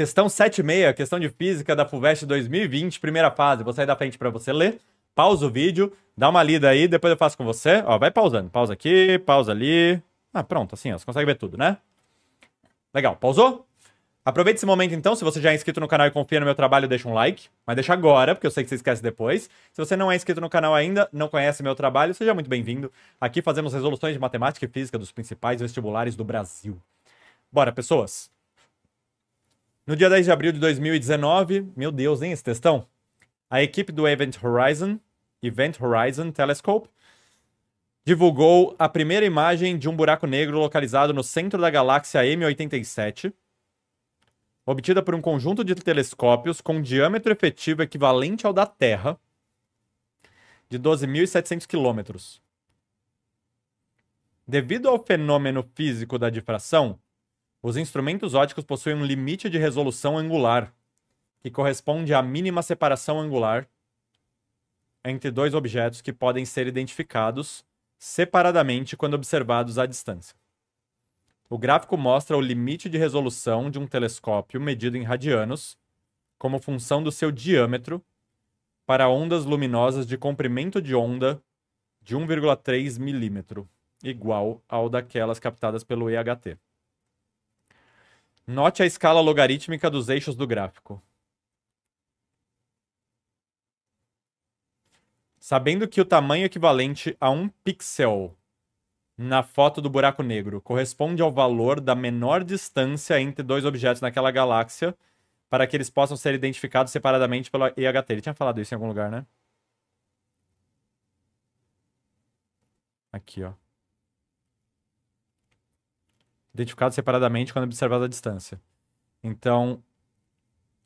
Questão 76, questão de física da FUVEST 2020, primeira fase. Vou sair da frente para você ler. Pausa o vídeo, dá uma lida aí, depois eu faço com você. Ó, vai pausando. Pausa aqui, pausa ali. Ah, pronto, assim, ó, você consegue ver tudo, né? Legal, pausou? Aproveite esse momento então, se você já é inscrito no canal e confia no meu trabalho, deixa um like, mas deixa agora, porque eu sei que você esquece depois. Se você não é inscrito no canal ainda, não conhece meu trabalho, seja muito bem-vindo. Aqui fazemos resoluções de matemática e física dos principais vestibulares do Brasil. Bora, pessoas! No dia 10 de abril de 2019, meu Deus, hein, esse textão? A equipe do Event Horizon, Event Horizon Telescope, divulgou a primeira imagem de um buraco negro localizado no centro da galáxia M87, obtida por um conjunto de telescópios com um diâmetro efetivo equivalente ao da Terra, de 12.700 quilômetros. Devido ao fenômeno físico da difração, os instrumentos óticos possuem um limite de resolução angular, que corresponde à mínima separação angular entre dois objetos que podem ser identificados separadamente quando observados à distância. O gráfico mostra o limite de resolução de um telescópio medido em radianos como função do seu diâmetro para ondas luminosas de comprimento de onda de 1,3 milímetro, igual ao daquelas captadas pelo EHT. Note a escala logarítmica dos eixos do gráfico. Sabendo que o tamanho equivalente a um pixel na foto do buraco negro corresponde ao valor da menor distância entre dois objetos naquela galáxia para que eles possam ser identificados separadamente pelo EHT. Ele tinha falado isso em algum lugar, né? Aqui, ó identificados separadamente quando observado à distância. Então,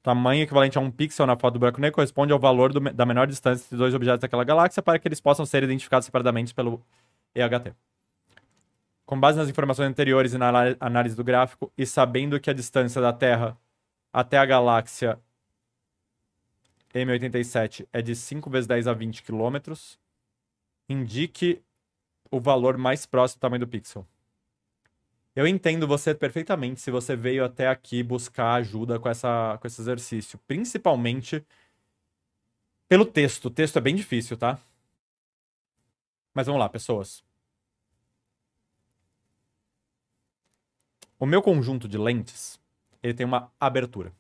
tamanho equivalente a um pixel na foto do buraco negro corresponde ao valor do, da menor distância entre dois objetos daquela galáxia para que eles possam ser identificados separadamente pelo EHT. Com base nas informações anteriores e na análise do gráfico, e sabendo que a distância da Terra até a galáxia M87 é de 5 vezes 10 a 20 quilômetros, indique o valor mais próximo do tamanho do pixel. Eu entendo você perfeitamente se você veio até aqui buscar ajuda com, essa, com esse exercício, principalmente pelo texto. O texto é bem difícil, tá? Mas vamos lá, pessoas. O meu conjunto de lentes, ele tem uma abertura.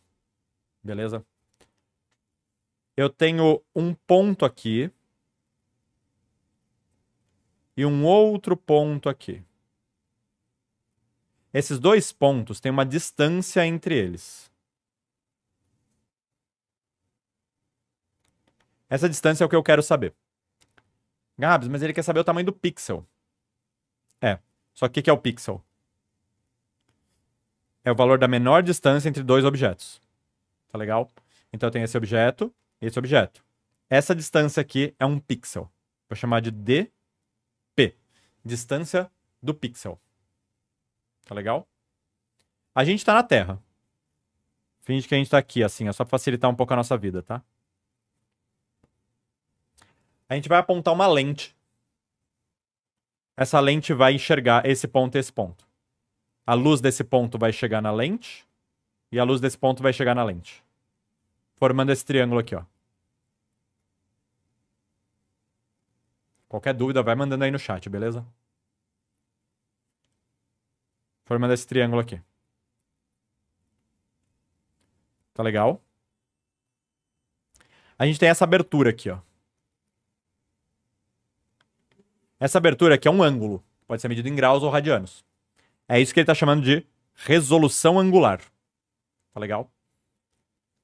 Beleza? Eu tenho um ponto aqui e um outro ponto aqui. Esses dois pontos têm uma distância entre eles. Essa distância é o que eu quero saber. Gabs, mas ele quer saber o tamanho do pixel. É. Só que o que é o pixel? É o valor da menor distância entre dois objetos. Tá legal? Então eu tenho esse objeto e esse objeto. Essa distância aqui é um pixel. Vou chamar de DP. Distância do pixel. Tá legal? A gente tá na Terra. Finge que a gente tá aqui, assim, é só pra facilitar um pouco a nossa vida, tá? A gente vai apontar uma lente. Essa lente vai enxergar esse ponto e esse ponto. A luz desse ponto vai chegar na lente. E a luz desse ponto vai chegar na lente. Formando esse triângulo aqui, ó. Qualquer dúvida, vai mandando aí no chat, beleza? Forma desse triângulo aqui. Tá legal? A gente tem essa abertura aqui, ó. Essa abertura aqui é um ângulo. Pode ser medido em graus ou radianos. É isso que ele está chamando de resolução angular. Tá legal?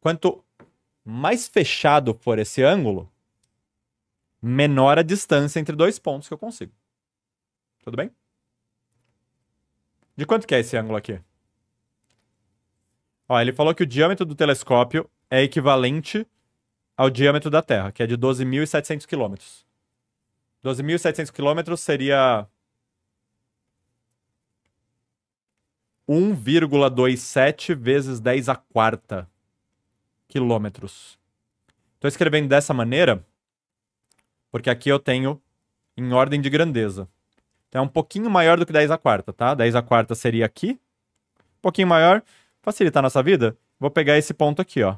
Quanto mais fechado for esse ângulo, menor a distância entre dois pontos que eu consigo. Tudo bem? De quanto que é esse ângulo aqui? Ó, ele falou que o diâmetro do telescópio é equivalente ao diâmetro da Terra, que é de 12.700 quilômetros. 12.700 quilômetros seria 1,27 vezes 10 a quarta quilômetros. Estou escrevendo dessa maneira porque aqui eu tenho em ordem de grandeza. Então é um pouquinho maior do que 10 a quarta, tá? 10 a quarta seria aqui. Um pouquinho maior. Facilitar nossa vida, vou pegar esse ponto aqui, ó.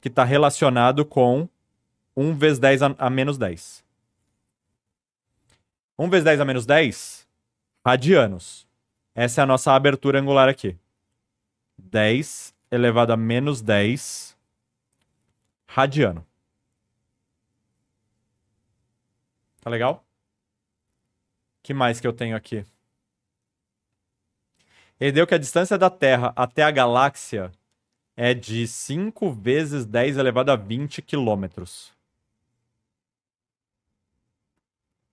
Que está relacionado com 1 vezes 10 a, a menos 10. 1 vezes 10 a menos 10, radianos. Essa é a nossa abertura angular aqui. 10 elevado a menos 10 radiano. Tá legal? que mais que eu tenho aqui? Ele deu que a distância da Terra até a galáxia é de 5 vezes 10 elevado a 20 quilômetros.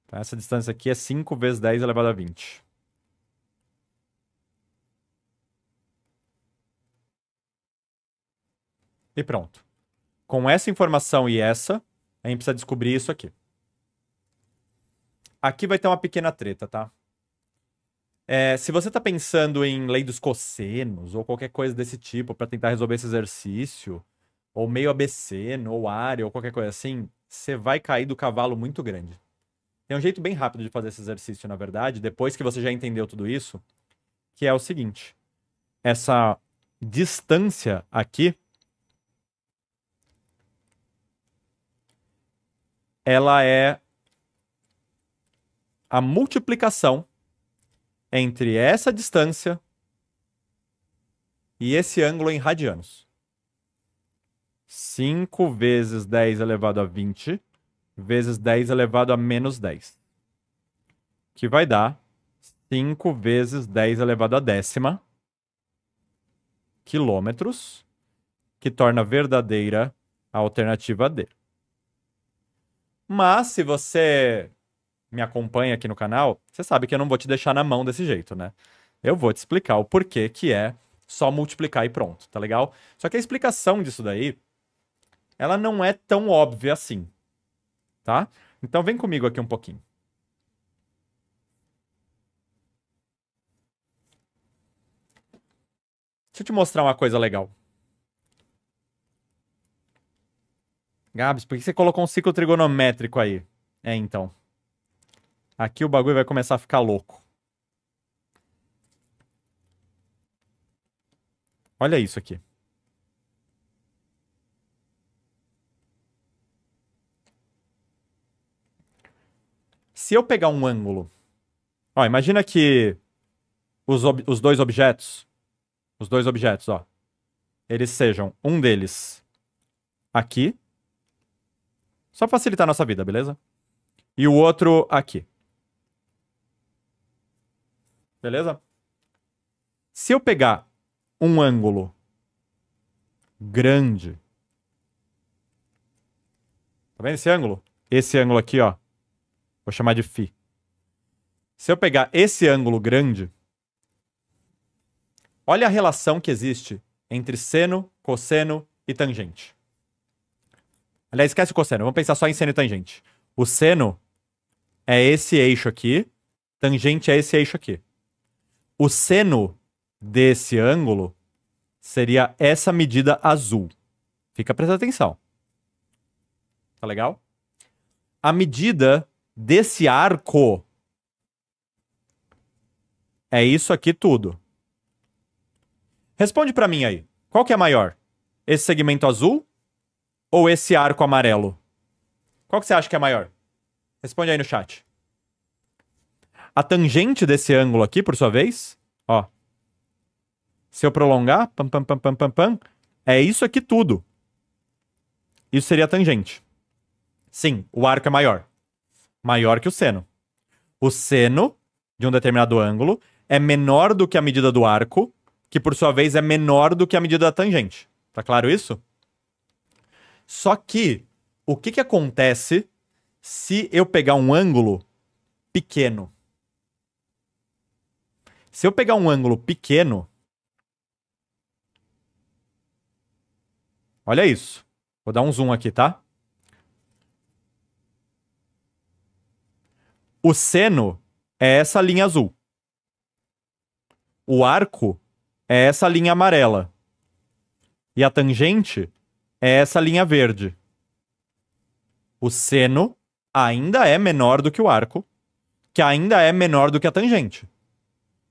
Então, essa distância aqui é 5 vezes 10 elevado a 20. E pronto. Com essa informação e essa, a gente precisa descobrir isso aqui. Aqui vai ter uma pequena treta, tá? É, se você está pensando em lei dos cossenos ou qualquer coisa desse tipo para tentar resolver esse exercício, ou meio abeceno, ou área, ou qualquer coisa assim, você vai cair do cavalo muito grande. Tem um jeito bem rápido de fazer esse exercício, na verdade, depois que você já entendeu tudo isso, que é o seguinte: essa distância aqui ela é a multiplicação entre essa distância e esse ângulo em radianos. 5 vezes 10 elevado a 20 vezes 10 elevado a menos 10. Que vai dar 5 vezes 10 elevado a décima quilômetros, que torna verdadeira a alternativa D. Mas se você me acompanha aqui no canal, você sabe que eu não vou te deixar na mão desse jeito, né? Eu vou te explicar o porquê que é só multiplicar e pronto, tá legal? Só que a explicação disso daí, ela não é tão óbvia assim, tá? Então vem comigo aqui um pouquinho. Deixa eu te mostrar uma coisa legal. Gabs, por que você colocou um ciclo trigonométrico aí? É, então. Aqui o bagulho vai começar a ficar louco. Olha isso aqui. Se eu pegar um ângulo... Ó, imagina que os, os dois objetos... Os dois objetos, ó. Eles sejam um deles aqui. Só facilitar a nossa vida, beleza? E o outro aqui. Beleza? Se eu pegar um ângulo grande. Tá vendo esse ângulo? Esse ângulo aqui, ó. Vou chamar de φ. Se eu pegar esse ângulo grande, olha a relação que existe entre seno, cosseno e tangente. Aliás, esquece o cosseno, vamos pensar só em seno e tangente. O seno é esse eixo aqui, tangente é esse eixo aqui. O seno desse ângulo seria essa medida azul. Fica prestando atenção. Tá legal? A medida desse arco é isso aqui tudo. Responde para mim aí. Qual que é maior? Esse segmento azul ou esse arco amarelo? Qual que você acha que é maior? Responde aí no chat. A tangente desse ângulo aqui, por sua vez, ó. Se eu prolongar, pam, pam, pam, pam, pam, pam, é isso aqui tudo. Isso seria a tangente. Sim, o arco é maior. Maior que o seno. O seno de um determinado ângulo é menor do que a medida do arco, que por sua vez é menor do que a medida da tangente. Tá claro isso? Só que o que, que acontece se eu pegar um ângulo pequeno? Se eu pegar um ângulo pequeno. Olha isso. Vou dar um zoom aqui, tá? O seno é essa linha azul. O arco é essa linha amarela. E a tangente é essa linha verde. O seno ainda é menor do que o arco, que ainda é menor do que a tangente.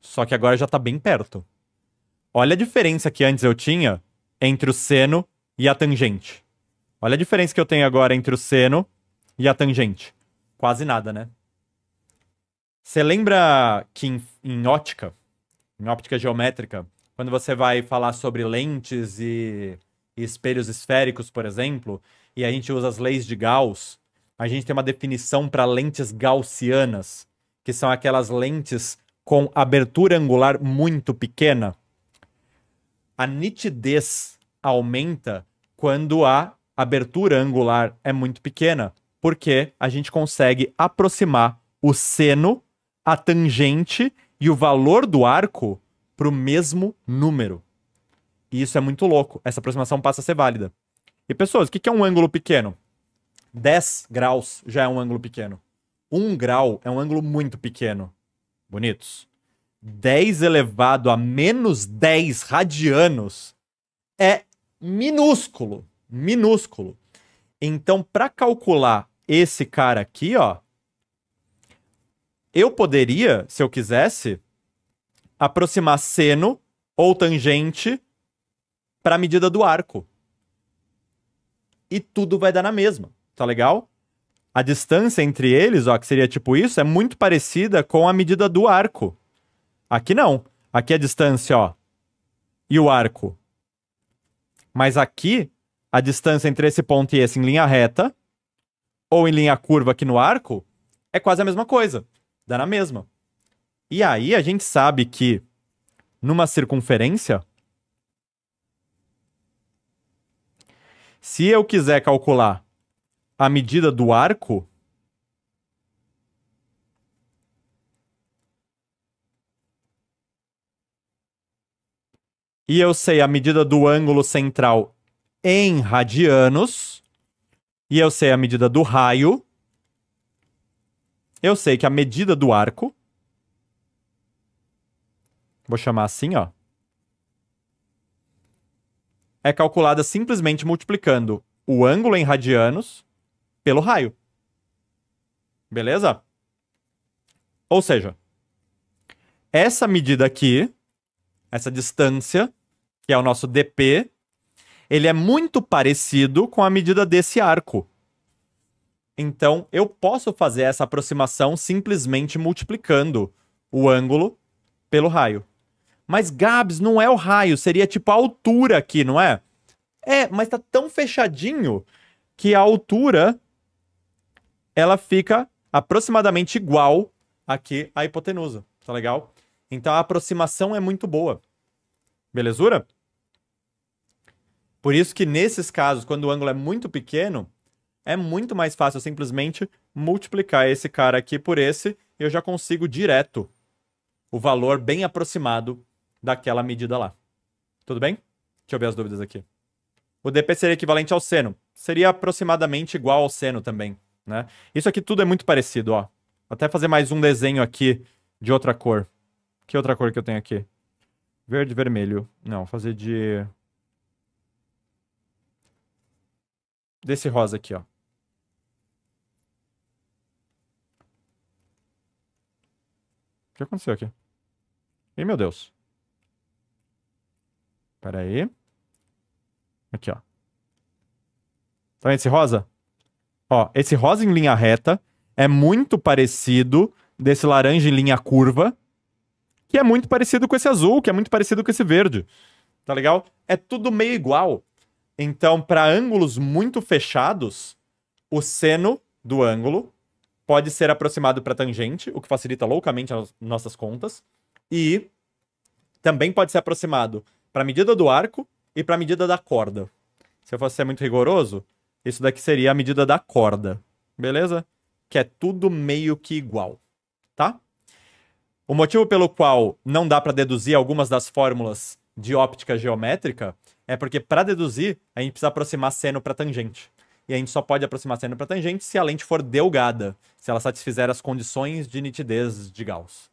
Só que agora já tá bem perto. Olha a diferença que antes eu tinha entre o seno e a tangente. Olha a diferença que eu tenho agora entre o seno e a tangente. Quase nada, né? Você lembra que em, em ótica, em óptica geométrica, quando você vai falar sobre lentes e, e espelhos esféricos, por exemplo, e a gente usa as leis de Gauss, a gente tem uma definição para lentes gaussianas, que são aquelas lentes com abertura angular muito pequena, a nitidez aumenta quando a abertura angular é muito pequena, porque a gente consegue aproximar o seno, a tangente e o valor do arco para o mesmo número. E isso é muito louco. Essa aproximação passa a ser válida. E pessoas, o que é um ângulo pequeno? 10 graus já é um ângulo pequeno. 1 grau é um ângulo muito pequeno bonitos, 10 elevado a menos 10 radianos é minúsculo, minúsculo. Então, para calcular esse cara aqui, ó, eu poderia, se eu quisesse, aproximar seno ou tangente para a medida do arco. E tudo vai dar na mesma, tá legal? a distância entre eles, ó, que seria tipo isso, é muito parecida com a medida do arco. Aqui não. Aqui é a distância, ó, e o arco. Mas aqui, a distância entre esse ponto e esse em linha reta, ou em linha curva aqui no arco, é quase a mesma coisa. Dá na mesma. E aí a gente sabe que numa circunferência, se eu quiser calcular a medida do arco? E eu sei a medida do ângulo central em radianos. E eu sei a medida do raio. Eu sei que a medida do arco. Vou chamar assim, ó. É calculada simplesmente multiplicando o ângulo em radianos pelo raio. Beleza? Ou seja, essa medida aqui, essa distância, que é o nosso dp, ele é muito parecido com a medida desse arco. Então, eu posso fazer essa aproximação simplesmente multiplicando o ângulo pelo raio. Mas, Gabs, não é o raio, seria tipo a altura aqui, não é? É, mas tá tão fechadinho que a altura ela fica aproximadamente igual aqui à hipotenusa, tá legal? Então a aproximação é muito boa. Belezura? Por isso que nesses casos, quando o ângulo é muito pequeno, é muito mais fácil simplesmente multiplicar esse cara aqui por esse e eu já consigo direto o valor bem aproximado daquela medida lá. Tudo bem? Deixa eu ver as dúvidas aqui. O DP seria equivalente ao seno. Seria aproximadamente igual ao seno também né? Isso aqui tudo é muito parecido, ó. Vou até fazer mais um desenho aqui de outra cor. Que outra cor que eu tenho aqui? Verde, vermelho. Não, fazer de... Desse rosa aqui, ó. O que aconteceu aqui? Ih, meu Deus. Pera aí. Aqui, ó. Tá vendo esse rosa? Ó, esse rosa em linha reta é muito parecido desse laranja em linha curva, que é muito parecido com esse azul, que é muito parecido com esse verde. Tá legal? É tudo meio igual. Então, para ângulos muito fechados, o seno do ângulo pode ser aproximado para tangente, o que facilita loucamente as nossas contas, e também pode ser aproximado para a medida do arco e para a medida da corda. Se eu fosse ser muito rigoroso, isso daqui seria a medida da corda, beleza? Que é tudo meio que igual, tá? O motivo pelo qual não dá para deduzir algumas das fórmulas de óptica geométrica é porque para deduzir a gente precisa aproximar seno para tangente. E a gente só pode aproximar seno para tangente se a lente for delgada, se ela satisfizer as condições de nitidez de Gauss.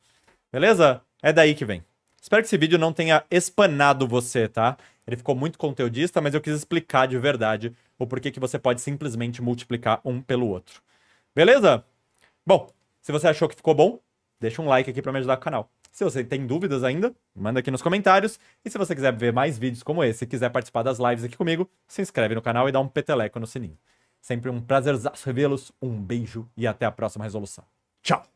Beleza? É daí que vem. Espero que esse vídeo não tenha espanado você, tá? Ele ficou muito conteudista, mas eu quis explicar de verdade o porquê que você pode simplesmente multiplicar um pelo outro. Beleza? Bom, se você achou que ficou bom, deixa um like aqui para me ajudar o canal. Se você tem dúvidas ainda, manda aqui nos comentários. E se você quiser ver mais vídeos como esse e quiser participar das lives aqui comigo, se inscreve no canal e dá um peteleco no sininho. Sempre um prazerzaço revê-los, um beijo e até a próxima resolução. Tchau!